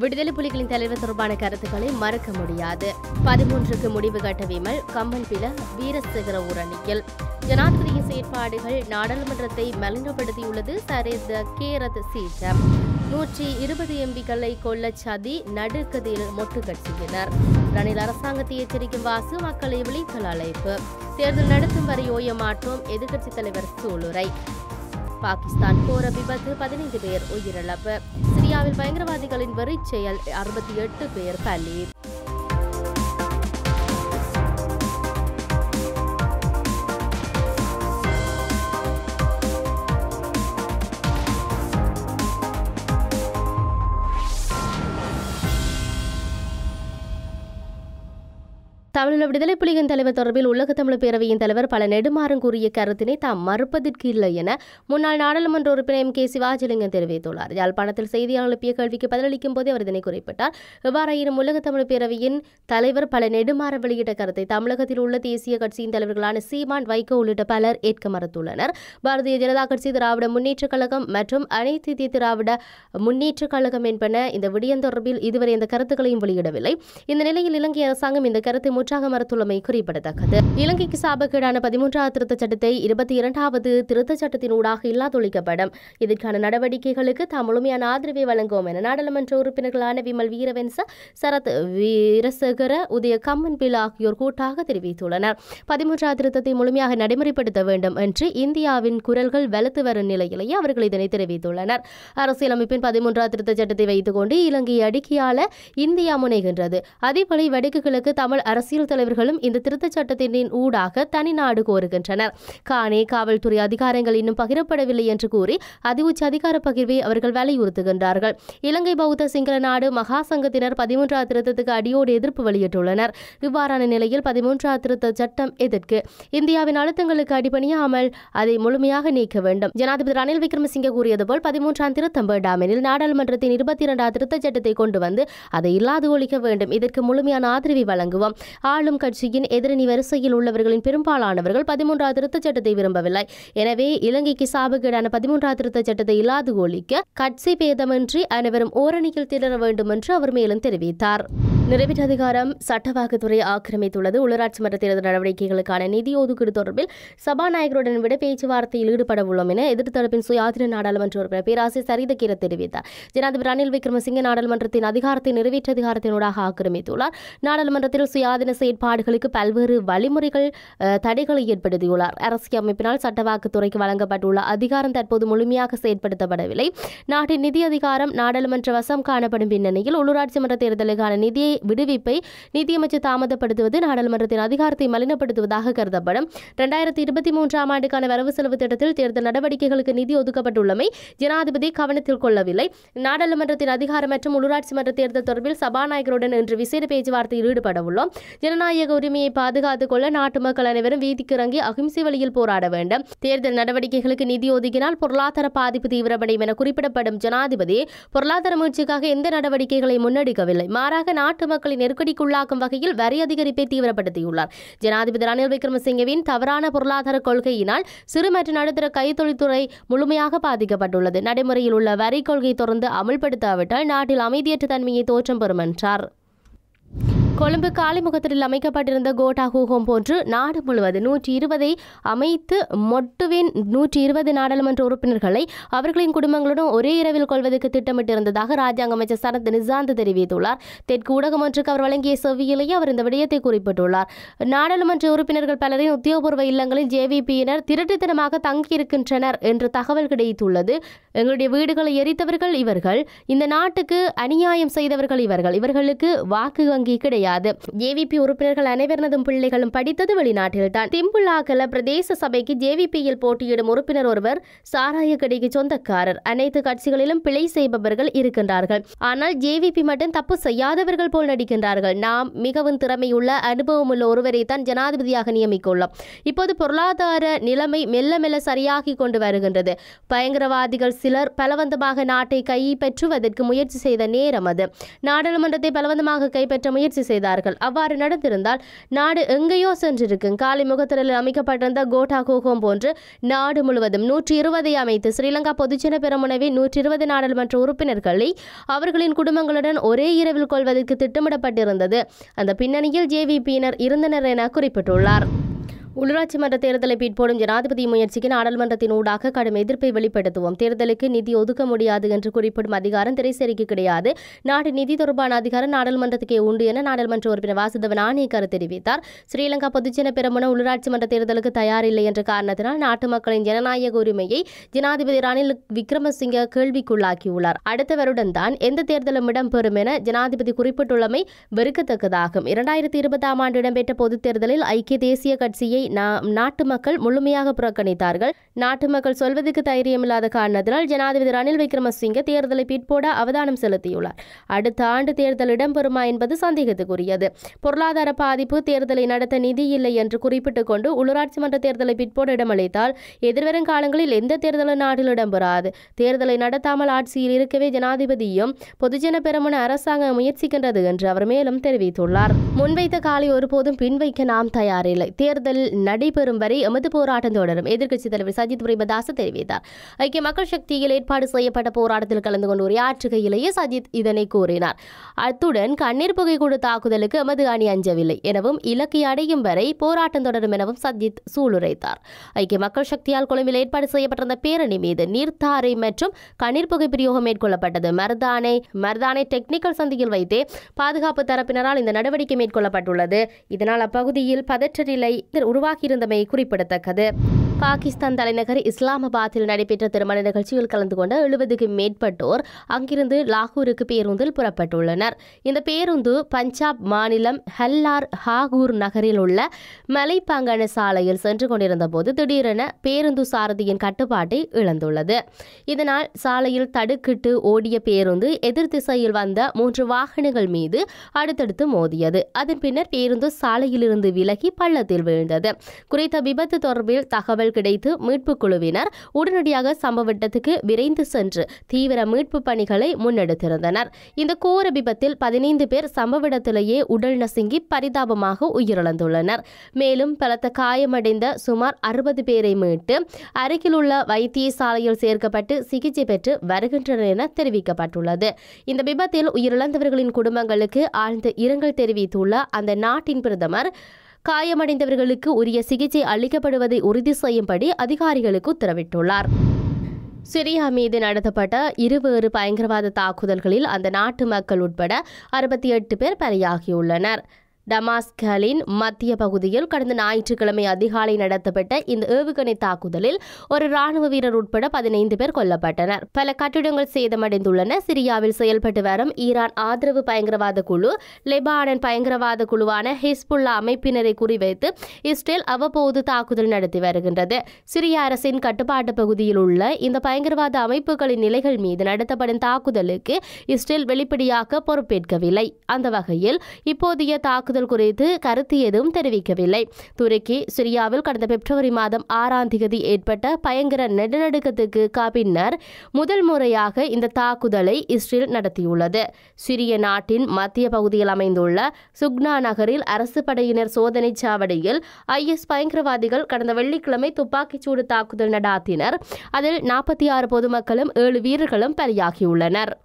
விடுதலை புலிகளின் தலைவர் தொடர்பான கருத்துக்களை மறக்க முடியாது பதிமூன்றுக்கு முடிவு கட்ட விமல் பில வீரசிகர ஊரணியில் ஜனாதிபதியின் செயற்பாடுகள் நாடாளுமன்றத்தை மலினப்படுத்தியுள்ளது சரித கேரத் சீற்றம் நூற்றி இருபது எம்பிக்களை கொள்ள சதி நடுக்கதியில் மொட்டு கட்சியினர் ரணில் அரசாங்கத்தை எச்சரிக்கும் வாசு மக்களை விழித்தல் அழைப்பு தேர்தல் நடத்தும் வரை ஓய மாற்றோம் எதிர்க்கட்சித் தலைவர் சூளுரை பாகிஸ்தான் போர விபத்து பதினைந்து பேர் உயிரிழப்பு சிரியாவில் பயங்கரவாதிகளின் வெறிச் செயல் அறுபத்தி எட்டு பேர் பலி தமிழீழ விடுதலை புலிகள் தலைவர் தொடர்பில் உலக தமிழ் பேரவையின் தலைவர் பல நெடுமாறன் கூறிய கருத்தினை தாம் மறுப்பதற்கு இல்லை என முன்னாள் நாடாளுமன்ற உறுப்பினர் எம் கே சிவாஜிலிங்கம் தெரிவித்துள்ளார் யாழ்ப்பாணத்தில் செய்தியாளர் எழுப்பிய கேள்விக்கு பதிலளிக்கும் போது அவர் இதனை குறிப்பிட்டார் எவ்வாறாயினும் உலக தமிழ் பேரவையின் தலைவர் பல நெடுமாற வெளியிட்ட கருத்தை தமிழகத்தில் உள்ள தேசிய கட்சியின் தலைவர்களான சீமான் வைகோ உள்ளிட்ட பலர் ஏற்க மறுத்துள்ளனர் பாரதிய ஜனதா கட்சி திராவிட முன்னேற்றக் கழகம் மற்றும் அனைத்து இந்திய திராவிட முன்னேற்றக் கழகம் என்பன இந்த விடயம் தொடர்பில் இதுவரை இந்த கருத்துக்களையும் வெளியிடவில்லை இந்த நிலையில் இலங்கை அரசாங்கம் இந்த கருத்தை கூற்றாக மறுத்துள்ளமை குறிப்பிடத்தக்கது இலங்கைக்கு சாபக்கேடான பதிமூன்றாவது திருத்தச் சட்டத்தை இருபத்தி இரண்டாவது திருத்தச் சட்டத்தினூடாக இல்லாதொழிக்கப்படும் இதற்கான நடவடிக்கைகளுக்கு தாம் முழுமையான ஆதரவை வழங்குவோம் என நாடாளுமன்ற உறுப்பினர்களான விமல் வீரவென்ச சரத் வீரசகர உதய கம்மன் ஆகியோர் கூட்டாக தெரிவித்துள்ளனர் பதிமூன்றாவது திருத்தத்தை முழுமையாக நடைமுறைப்படுத்த வேண்டும் என்று இந்தியாவின் குரல்கள் வலுத்து வரும் நிலையிலேயே அவர்கள் இதனை தெரிவித்துள்ளனர் அரசியலமைப்பின் பதிமூன்றாவது திருத்த சட்டத்தை வைத்துக் கொண்டு இலங்கையை அடுக்கியால இந்தியா முனைகின்றது அதேபோல வடக்கு கிழக்கு தமிழ் அரசியல் அரசியல் தலைவர்களும் இந்த திருத்தச் சட்டத்தின் ஊடாக தனி நாடு கோருகின்றனர் காணே காவல்துறை அதிகாரங்கள் இன்னும் பகிரப்படவில்லை என்று கூறி அதி உச்ச அதிகார பகிர்வை அவர்கள் வலியுறுத்துகின்றார்கள் இலங்கை பௌத்த சிங்கள நாடு மகா சங்கத்தினர் பதிமூன்றாவது திருத்தத்துக்கு அடியோடு எதிர்ப்பு வெளியிட்டுள்ளனர் இவ்வாறான நிலையில் பதிமூன்றாவது திருத்த சட்டம் எதிர்க்கு இந்தியாவின் அழுத்தங்களுக்கு அடிபணியாமல் அதை முழுமையாக நீக்க வேண்டும் ஜனாதிபதி ரணில் விக்ரமசிங்கே கூறியது போல் பதிமூன்றாம் திருத்தம் வேண்டாமெனில் நாடாளுமன்றத்தின் இருபத்தி இரண்டாவது திருத்த சட்டத்தை கொண்டு வந்து அதை இல்லாது ஒழிக்க வேண்டும் இதற்கு முழுமையான ஆதரவை வழங்குவோம் ஆளும் கட்சியின் எதிரணி வரிசையில் உள்ளவர்களின் பெரும்பாலானவர்கள் பதிமூன்றாவது திருத்த சட்டத்தை விரும்பவில்லை எனவே இலங்கைக்கு சாபகேடான பதிமூன்றாவது திருத்த சட்டத்தை இல்லாது ஒழிக்க கட்சி பேதமின்றி அனைவரும் ஓரணியில் திணற வேண்டும் என்று அவர் மேலும் தெரிவித்தார் நிறைவேற்று அதிகாரம் சட்டவாக்குத்துறை ஆக்கிரமித்துள்ளது உள்ளூராட்சி மன்ற தேர்தல் நடவடிக்கைகளுக்கான நிதி ஒதுக்கீடு தொடர்பில் சபாநாயகருடன் விட பேச்சுவார்த்தையில் ஈடுபட உள்ளோம் என எதிர்த்தரப்பின் சுயாதீன நாடாளுமன்ற உறுப்பினர் பேராசிரியர் சரிதகீர தெரிவித்தார் ஜனாதிபதி ரணில் விக்ரமசிங்கே நாடாளுமன்றத்தின் அதிகாரத்தை நிறைவேற்று அதிகாரத்தினூடாக ஆக்கிரமித்துள்ளார் நாடாளுமன்றத்தில் சுயாதீன செயற்பாடுகளுக்கு பல்வேறு வழிமுறைகள் தடைகளை ஏற்படுத்தியுள்ளார் அமைப்பினால் சட்டவாக்கத்துறைக்கு வழங்கப்பட்டுள்ள அதிகாரம் தற்போது முழுமையாக செயற்படுத்தப்படவில்லை நாட்டின் நிதி அதிகாரம் நாடாளுமன்ற வசம் காணப்படும் பின்னணியில் உள்ளூராட்சி மன்ற தேர்தலுக்கான நிதியை விடுவிப்பை நிதியமைச்சு தாமதப்படுத்துவது நாடாளுமன்றத்தின் அதிகாரத்தை மலினப்படுத்துவதாக கருதப்படும் இரண்டாயிரத்தி இருபத்தி மூன்றாம் ஆண்டுக்கான வரவு செலவு திட்டத்தில் தேர்தல் நடவடிக்கைகளுக்கு நிதி ஒதுக்கப்பட்டுள்ளமை ஜனாதிபதி கவனத்தில் கொள்ளவில்லை நாடாளுமன்றத்தின் அதிகாரம் மற்றும் உள்ளூராட்சி மன்ற தேர்தல் தொடர்பில் சபாநாயகருடன் இன்று விசேட பேச்சுவார்த்தையில் ஈடுபட உள்ளோம் ஜனநாயக உரிமையை பாதுகாத்துக் கொள்ள நாட்டு மக்கள் அனைவரும் வீதிக்கு இறங்கி அகிம்சை வழியில் போராட வேண்டும் தேர்தல் நடவடிக்கைகளுக்கு நிதி ஒதுக்கினால் பொருளாதார பாதிப்பு தீவிரமடையும் என குறிப்பிடப்படும் ஜனாதிபதி பொருளாதார முயற்சிக்காக எந்த நடவடிக்கைகளை முன்னெடுக்கவில்லை மாறாக நாட்டு நாட்டு மக்களை நெருக்கடிக்குள்ளாக்கும் வகையில் வரி அதிகரிப்பை தீவிரப்படுத்தியுள்ளார் ஜனாதிபதி ரணில் விக்ரமசிங்கவின் தவறான பொருளாதார கொள்கையினால் சிறு மற்றும் நடுத்தர கைத்தொழில்துறை முழுமையாக பாதிக்கப்பட்டுள்ளது நடைமுறையில் உள்ள வரி கொள்கை தொடர்ந்து அமல்படுத்தாவிட்டால் நாட்டில் அமைதியற்ற தன்மையை தோற்றம் பெறும் என்றார் கொழும்பு காலிமுகத்தில் அமைக்கப்பட்டிருந்த கோட்டா ஹூஹோம் போன்று நாடு முழுவதும் நூற்றி இருபதை அமைத்து மொட்டுவின் நூற்றி இருபது நாடாளுமன்ற உறுப்பினர்களை அவர்களின் குடும்பங்களுடன் ஒரே இரவில் கொள்வதற்கு திட்டமிட்டிருந்ததாக ராஜாங்க அமைச்சர் சரத் நிசாந்து தெரிவித்துள்ளார் தெற்கு ஊடகம் ஒன்றுக்கு அவர் வழங்கிய செவ்வியிலேயே அவர் இந்த விடயத்தை குறிப்பிட்டுள்ளார் நாடாளுமன்ற உறுப்பினர்கள் பலரின் உத்தியோகபூர்வ இல்லங்களில் ஜேவிபியினர் திருட்டுத்தனமாக தங்கியிருக்கின்றனர் என்ற தகவல் கிடைத்துள்ளது எங்களுடைய வீடுகளை எரித்தவர்கள் இவர்கள் இந்த நாட்டுக்கு அநியாயம் செய்தவர்கள் இவர்கள் இவர்களுக்கு வாக்கு வங்கி கிடையாது முடியாது ஜேவிபி உறுப்பினர்கள் அனைவரதும் பிள்ளைகளும் படித்தது வெளிநாட்டில்தான் திம்புலாக்கல பிரதேச சபைக்கு ஜேவிபியில் போட்டியிடும் உறுப்பினர் ஒருவர் சாராய கடைக்கு சொந்தக்காரர் அனைத்து கட்சிகளிலும் பிழை செய்பவர்கள் இருக்கின்றார்கள் ஆனால் ஜேவிபி மட்டும் தப்பு செய்யாதவர்கள் போல் நடிக்கின்றார்கள் நாம் மிகவும் திறமையுள்ள அனுபவமுள்ள ஒருவரை தான் ஜனாதிபதியாக நியமிக்கொள்ளும் இப்போது பொருளாதார நிலைமை மெல்ல மெல்ல சரியாகி கொண்டு வருகின்றது பயங்கரவாதிகள் சிலர் பலவந்தமாக நாட்டை கைப்பற்றுவதற்கு முயற்சி செய்த நேரம் அது நாடாளுமன்றத்தை பலவந்தமாக கைப்பற்ற முயற்சி செய்த செய்தார்கள் அவ்வாறு நடந்திருந்தால் நாடு எங்கேயோ சென்றிருக்கும் காலிமுகத்திரலில் அமைக்கப்பட்டிருந்த கோட்டா கோகோம் போன்று நாடு முழுவதும் நூற்றி இருபதை அமைத்து ஸ்ரீலங்கா பொதுஜன பெருமுனவை நூற்றி இருபது நாடாளுமன்ற உறுப்பினர்களை அவர்களின் குடும்பங்களுடன் ஒரே இரவில் கொள்வதற்கு திட்டமிடப்பட்டிருந்தது அந்த பின்னணியில் ஜேவிபியினர் இருந்தனர் என குறிப்பிட்டுள்ளார் உள்ளாட்சி மன்ற தேர்தலை பீட்போடும் ஜனாதிபதி முயற்சிக்கு நாடாளுமன்றத்தின் ஊடாக கடும் எதிர்ப்பை வெளிப்படுத்துவோம் தேர்தலுக்கு நிதி ஒதுக்க முடியாது என்று குறிப்பிடும் அதிகாரம் திரைசேரிக்கு கிடையாது நாடு நிதி தொடர்பான அதிகாரம் நாடாளுமன்றத்துக்கே உண்டு என நாடாளுமன்ற உறுப்பினர் வாசுதவன் ஆணைய தெரிவித்தார் ஸ்ரீலங்கா பொதுஜன பெருமன உள்ளாட்சி மன்ற தேர்தலுக்கு தயாரில்லை என்ற காரணத்தினால் நாட்டு மக்களின் ஜனநாயக உரிமையை ஜனாதிபதி ரணில் விக்ரமசிங்க கேள்விக்குள்ளாக்கியுள்ளார் அடுத்த வருடம் தான் எந்த தேர்தலும் இடம்பெறும் என ஜனாதிபதி குறிப்பிட்டுள்ளமை வெறுக்கத்தக்கதாகும் இரண்டாயிரத்தி இருபதாம் ஆண்டு இடம்பெற்ற பொதுத் தேர்தலில் ஐக்கிய தேசிய கட்சியை நாம் நாட்டு மக்கள் முழுமையாக புறக்கணித்தார்கள் நாட்டு மக்கள் சொல்வதற்கு தைரியமில்லாத காரணத்தினால் ஜனாதிபதி ரணில் விக்ரமசிங்க தேர்தலை பிற்போட அவதானம் செலுத்தியுள்ளார் அடுத்த ஆண்டு தேர்தல் இடம்பெறுமா என்பது சந்தேகத்துக்குரியது பொருளாதார பாதிப்பு தேர்தலை நடத்த நிதி இல்லை என்று குறிப்பிட்டுக் கொண்டு உள்ளூராட்சி மன்ற தேர்தலை பிற்போட இடமளித்தால் எதிர்வரும் காலங்களில் எந்த தேர்தலும் நாட்டில் இடம்பெறாது தேர்தலை நடத்தாமல் ஆட்சியில் இருக்கவே ஜனாதிபதியும் பொதுஜன பெருமன அரசாங்கம் முயற்சிக்கின்றது என்று அவர் மேலும் தெரிவித்துள்ளார் முன்வைத்த காலை ஒருபோதும் பின்வைக்க நாம் தயாரில்லை தேர்தல் நடைபெறும் வரை எமது போராட்டம் தொடரும் எதிர்க்கட்சித் தலைவர் சஜித் பிரேமதாச தெரிவித்தார் ஐக்கிய மக்கள் சக்தியில் ஏற்பாடு செய்யப்பட்ட போராட்டத்தில் கலந்து கொண்டு உரையாற்றுகையிலேயே சஜித் இதனை கூறினார் அத்துடன் கண்ணீர் புகை கொடு தாக்குதலுக்கு எமது அணி அஞ்சவில்லை எனவும் இலக்கை அடையும் வரை போராட்டம் தொடரும் எனவும் சஜித் சூளுரைத்தார் ஐக்கிய மக்கள் சக்தியால் கொழும்பில் ஏற்பாடு செய்யப்பட்டிருந்த பேரணி மீது நீர்த்தாரை மற்றும் கண்ணீர் புகை பிரயோகம் மேற்கொள்ளப்பட்டது மருதானை மருதானை டெக்னிக்கல் சந்தியில் வைத்தே பாதுகாப்பு தரப்பினரால் இந்த நடவடிக்கை மேற்கொள்ளப்பட்டுள்ளது இதனால் அப்பகுதியில் பதற்ற நிலை உருவாக்க உருவாகியிருந்தமை குறிப்பிடத்தக்கது பாகிஸ்தான் தலைநகர் இஸ்லாமாபாத்தில் நடைபெற்ற திருமண நிகழ்ச்சியில் கலந்து கொண்ட எழுபதுக்கும் மேற்பட்டோர் அங்கிருந்து லாகூருக்கு பேருந்தில் புறப்பட்டுள்ளனர் இந்த பேருந்து பஞ்சாப் மாநிலம் ஹல்லார் ஹாகூர் நகரில் உள்ள மலைப்பாங்கண சாலையில் சென்று கொண்டிருந்த போது திடீரென பேருந்து சாரதியின் கட்டுப்பாட்டை இழந்துள்ளது இதனால் சாலையில் தடுக்கிட்டு ஓடிய பேருந்து எதிர் திசையில் வந்த மூன்று வாகனங்கள் மீது அடுத்தடுத்து மோதியது அதன் பின்னர் பேருந்து சாலையிலிருந்து விலகி பள்ளத்தில் வீழ்ந்தது குறித்த விபத்து தொடர்பில் தகவல் தகவல் கிடைத்து மீட்பு குழுவினர் உடனடியாக சம்பவ இடத்துக்கு விரைந்து சென்று தீவிர மீட்பு பணிகளை முன்னெடுத்திருந்தனர் இந்த கோர விபத்தில் பதினைந்து பேர் சம்பவ இடத்திலேயே உடல் நசுங்கி பரிதாபமாக உயிரிழந்துள்ளனர் மேலும் பலத்த காயமடைந்த சுமார் அறுபது பேரை மீட்டு அருகில் உள்ள வைத்தியசாலையில் சேர்க்கப்பட்டு சிகிச்சை பெற்று வருகின்றனர் என தெரிவிக்கப்பட்டுள்ளது இந்த விபத்தில் உயிரிழந்தவர்களின் குடும்பங்களுக்கு ஆழ்ந்த இரங்கல் தெரிவித்துள்ள அந்த நாட்டின் பிரதமர் காயமடைந்தவர்களுக்கு உரிய சிகிச்சை அளிக்கப்படுவதை உறுதி செய்யும்படி அதிகாரிகளுக்கு உத்தரவிட்டுள்ளார் சிரியா மீது நடத்தப்பட்ட இருவேறு பயங்கரவாத தாக்குதல்களில் அந்த நாட்டு மக்கள் உட்பட அறுபத்தி எட்டு பேர் பலியாகியுள்ளனர் டமாஸ்கலின் மத்திய பகுதியில் கடந்த ஞாயிற்றுக்கிழமை அதிகாலை நடத்தப்பட்ட இந்த ஏவுகணை தாக்குதலில் ஒரு ராணுவ வீரர் உட்பட பதினைந்து பேர் கொல்லப்பட்டனர் பல கட்டிடங்கள் சேதமடைந்துள்ளன சிரியாவில் செயல்பட்டு வரும் ஈரான் ஆதரவு பயங்கரவாத குழு லெபானன் பயங்கரவாத குழுவான ஹிஸ்புல்லா அமைப்பினரை குறிவைத்து இஸ்ரேல் அவ்வப்போது தாக்குதல் நடத்தி வருகின்றது சிரிய அரசின் கட்டுப்பாட்டு பகுதியில் உள்ள இந்த பயங்கரவாத அமைப்புகளின் நிலைகள் மீது நடத்தப்படும் தாக்குதலுக்கு இஸ்ரேல் வெளிப்படையாக பொறுப்பேற்கவில்லை அந்த வகையில் இப்போதைய தாக்குதல் தாக்குதல் குறித்து கருத்து எதுவும் தெரிவிக்கவில்லை துருக்கி சிரியாவில் கடந்த பிப்ரவரி மாதம் ஆறாம் தேதி ஏற்பட்ட பயங்கர நெடுநடுக்கத்துக்கு பின்னர் முதல் முறையாக இந்த தாக்குதலை இஸ்ரேல் நடத்தியுள்ளது சிரிய நாட்டின் மத்திய பகுதியில் அமைந்துள்ள சுக்னா நகரில் அரசு படையினர் சோதனை சாவடியில் ஐஎஸ் பயங்கரவாதிகள் கடந்த வெள்ளிக்கிழமை துப்பாக்கிச்சூடு தாக்குதல் நடாத்தினர் அதில் நாற்பத்தி ஆறு பொதுமக்களும் ஏழு வீரர்களும் பலியாகியுள்ளனர்